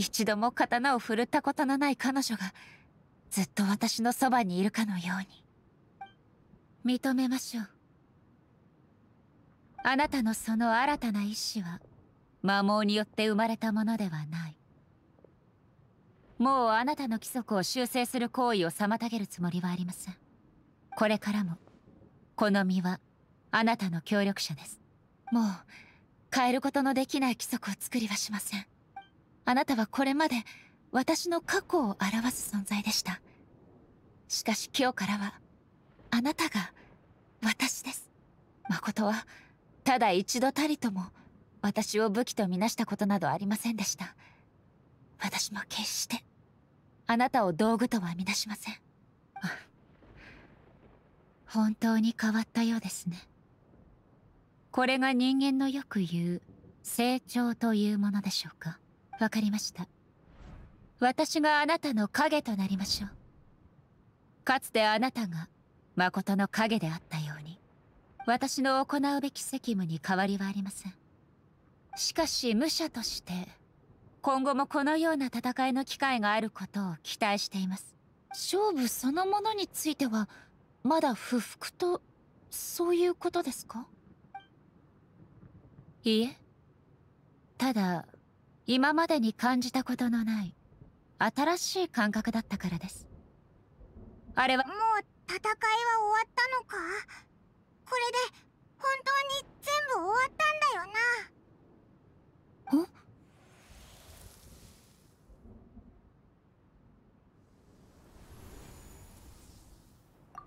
一度も刀を振るったことのない彼女がずっと私のそばにいるかのように認めましょうあなたのその新たな意志は魔法によって生まれたものではないもうあなたの規則を修正する行為を妨げるつもりはありませんこれからもこの身はあなたの協力者ですもう変えることのできない規則を作りはしませんあなたはこれまで私の過去を表す存在でした。しかし今日からは、あなたが私です。誠は、ただ一度たりとも私を武器とみなしたことなどありませんでした。私も決して、あなたを道具とはみなしません。本当に変わったようですね。これが人間のよく言う成長というものでしょうか。わかりました。私があなたの影となりましょう。かつてあなたが、誠の影であったように、私の行うべき責務に変わりはありません。しかし、武者として、今後もこのような戦いの機会があることを期待しています。勝負そのものについては、まだ不服と、そういうことですかいいえ。ただ、今までに感じたことのない新しい感覚だったからですあれはもう戦いは終わったのかこれで本当に全部終わったんだよ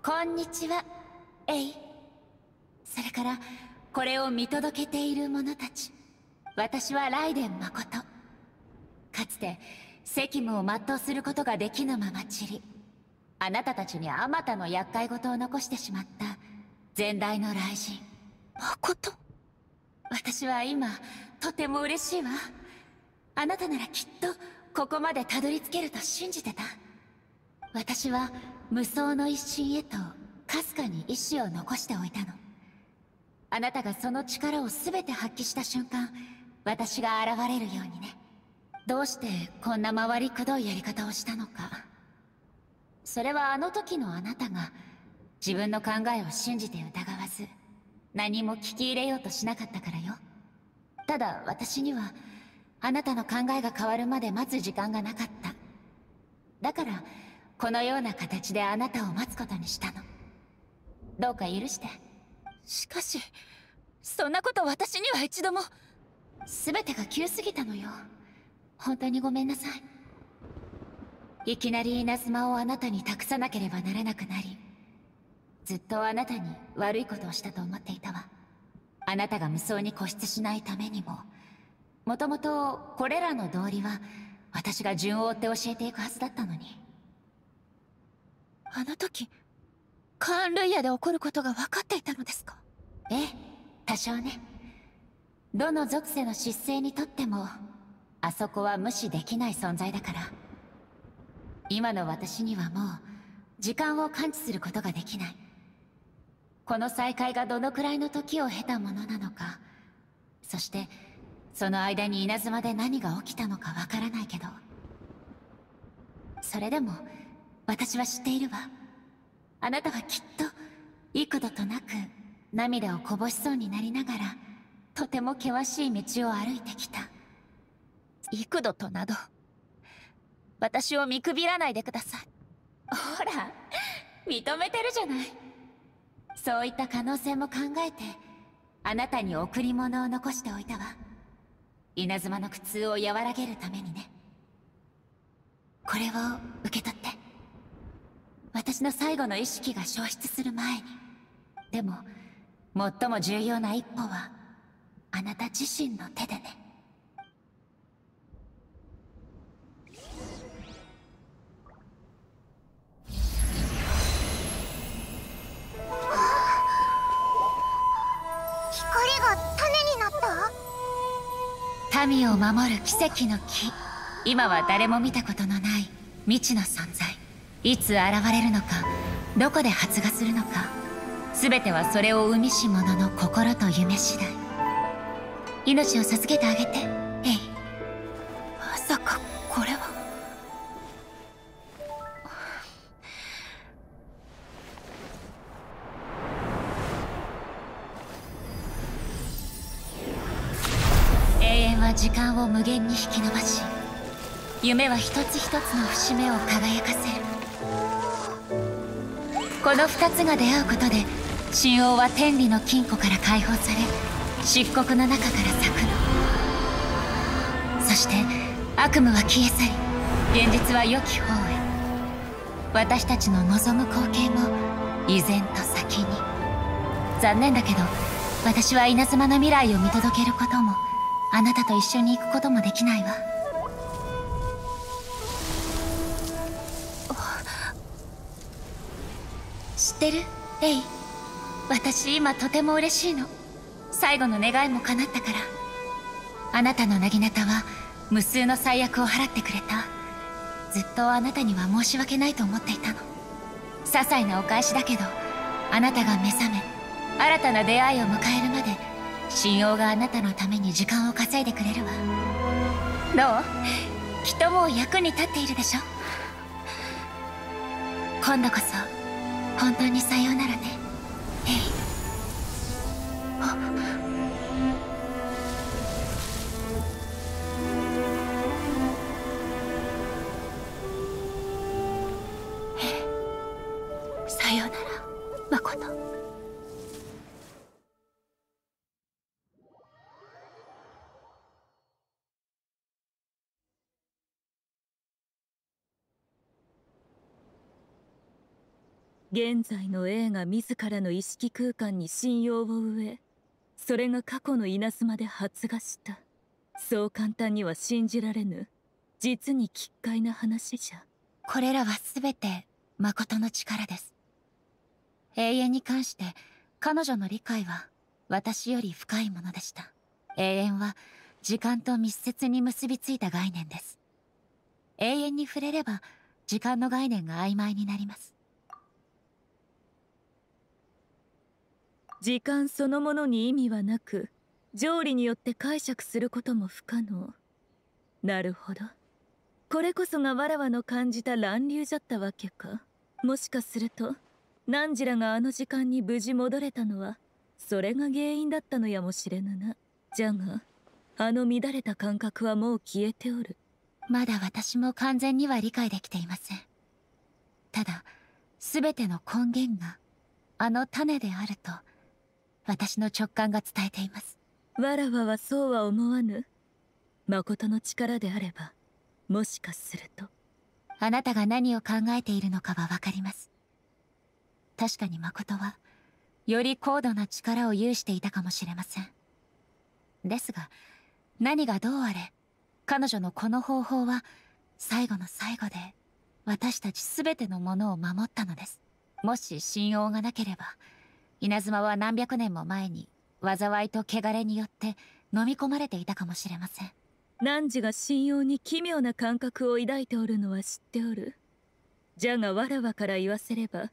なこんにちはエイそれからこれを見届けている者たち私はライデン誠かつて責務を全うすることができぬまま散りあなたたちにあまたの厄介事を残してしまった前代の雷神誠私は今とても嬉しいわあなたならきっとここまでたどり着けると信じてた私は無双の一心へとかすかに意志を残しておいたのあなたがその力を全て発揮した瞬間私が現れるようにねどうしてこんな回りくどいやり方をしたのかそれはあの時のあなたが自分の考えを信じて疑わず何も聞き入れようとしなかったからよただ私にはあなたの考えが変わるまで待つ時間がなかっただからこのような形であなたを待つことにしたのどうか許してしかしそんなこと私には一度も全てが急すぎたのよ本当にごめんなさい。いきなり稲妻をあなたに託さなければならなくなり、ずっとあなたに悪いことをしたと思っていたわ。あなたが無双に固執しないためにも、もともとこれらの道理は私が順を追って教えていくはずだったのに。あの時、カーン・ルイヤで起こることが分かっていたのですかええ、多少ね。どの属性の失勢にとってもあそこは無視できない存在だから今の私にはもう時間を感知することができないこの再会がどのくらいの時を経たものなのかそしてその間に稲妻で何が起きたのかわからないけどそれでも私は知っているわあなたはきっと幾度となく涙をこぼしそうになりながらとても険しい道を歩いてきた幾度となど私を見くびらないでくださいほら認めてるじゃないそういった可能性も考えてあなたに贈り物を残しておいたわ稲妻の苦痛を和らげるためにねこれを受け取って私の最後の意識が消失する前にでも最も重要な一歩はあなた自身の手でねが種になった民を守る奇跡の木今は誰も見たことのない未知の存在いつ現れるのかどこで発芽するのか全てはそれを生みし者の心と夢次第命を授けてあげてエイまさかこれは間を無限に引き伸ばし夢は一つ一つの節目を輝かせるこの2つが出会うことで神王は天理の金庫から解放され漆黒の中から咲くのそして悪夢は消え去り現実は良き方へ私たちの望む光景も依然と先に残念だけど私は稲妻の未来を見届けることもあなたと一緒に行くこともできないわ知ってるレイ私今とても嬉しいの最後の願いも叶ったからあなたのなぎなたは無数の最悪を払ってくれたずっとあなたには申し訳ないと思っていたの些細なお返しだけどあなたが目覚め新たな出会いを迎えるまで信用があなたのために時間を稼いでくれるわどうきっともう役に立っているでしょ今度こそ本当にさようならねヘイさようなら誠。現在の A が自らの意識空間に信用を植えそれが過去の稲妻で発芽したそう簡単には信じられぬ実に奇怪な話じゃこれらは全て誠の力です永遠に関して彼女の理解は私より深いものでした永遠は時間と密接に結びついた概念です永遠に触れれば時間の概念が曖昧になります時間そのものに意味はなく条理によって解釈することも不可能なるほどこれこそがわらわの感じた乱流じゃったわけかもしかすると何時らがあの時間に無事戻れたのはそれが原因だったのやもしれぬなじゃがあの乱れた感覚はもう消えておるまだ私も完全には理解できていませんただ全ての根源があの種であると私の直感が伝えていますわらわはそうは思わぬ誠の力であればもしかするとあなたが何を考えているのかは分かります確かに誠はより高度な力を有していたかもしれませんですが何がどうあれ彼女のこの方法は最後の最後で私たち全てのものを守ったのですもし信用がなければ稲妻は何百年も前に災いと汚れによって飲み込まれていたかもしれません汝が信用に奇妙な感覚を抱いておるのは知っておるじゃがわらわから言わせれば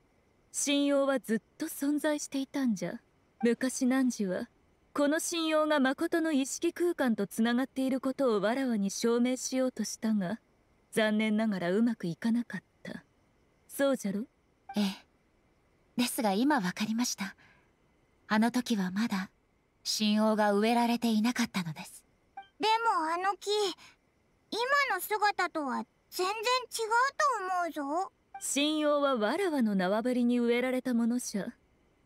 信用はずっと存在していたんじゃ昔汝はこの信用が誠の意識空間とつながっていることをわらわに証明しようとしたが残念ながらうまくいかなかったそうじゃろええですが今分かりましたあの時はまだ信王が植えられていなかったのですでもあの木今の姿とは全然違うと思うぞ信用はわらわの縄張りに植えられたものじゃ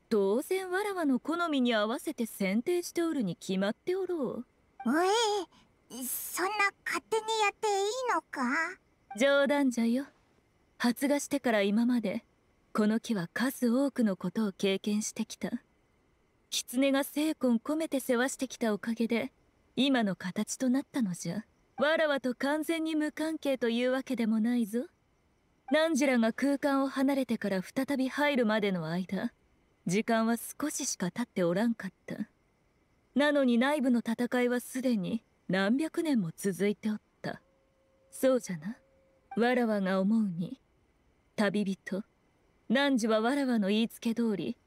当然わらわの好みに合わせて剪定しておるに決まっておろうおいそんな勝手にやっていいのか冗談じゃよ発芽してから今までこの木は数多くのことを経験してきた狐が精魂込めて世話してきたおかげで今の形となったのじゃわらわと完全に無関係というわけでもないぞ汝らが空間を離れてから再び入るまでの間時間は少ししか経っておらんかったなのに内部の戦いはすでに何百年も続いておったそうじゃなわらわが思うに旅人汝はわらわの言いつけ通り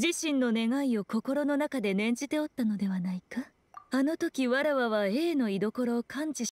自身の願いを心の中で念じておったのではないかあの時わらわは A の居所を感知し